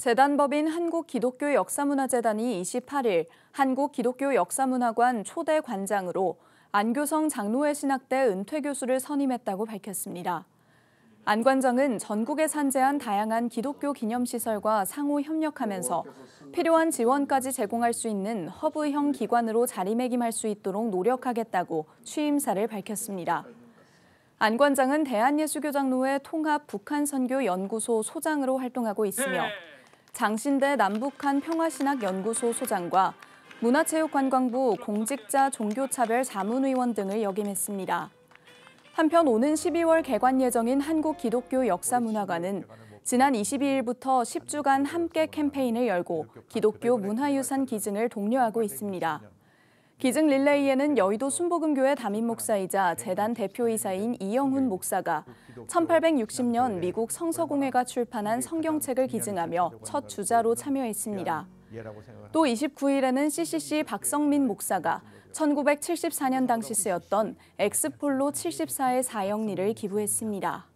재단법인 한국기독교역사문화재단이 28일 한국기독교역사문화관 초대 관장으로 안교성 장로회 신학대 은퇴 교수를 선임했다고 밝혔습니다. 안 관장은 전국에 산재한 다양한 기독교 기념시설과 상호 협력하면서 필요한 지원까지 제공할 수 있는 허브형 기관으로 자리매김할 수 있도록 노력하겠다고 취임사를 밝혔습니다. 안 관장은 대한예수교장로회 통합 북한선교연구소 소장으로 활동하고 있으며 네. 장신대 남북한 평화신학연구소 소장과 문화체육관광부 공직자 종교차별 자문위원 등을 역임했습니다. 한편 오는 12월 개관 예정인 한국기독교역사문화관은 지난 22일부터 10주간 함께 캠페인을 열고 기독교 문화유산 기증을 독려하고 있습니다. 기증 릴레이에는 여의도 순복음교회 담임 목사이자 재단 대표이사인 이영훈 목사가 1860년 미국 성서공회가 출판한 성경책을 기증하며 첫 주자로 참여했습니다. 또 29일에는 CCC 박성민 목사가 1974년 당시 쓰였던 엑스폴로 74의 사형리를 기부했습니다.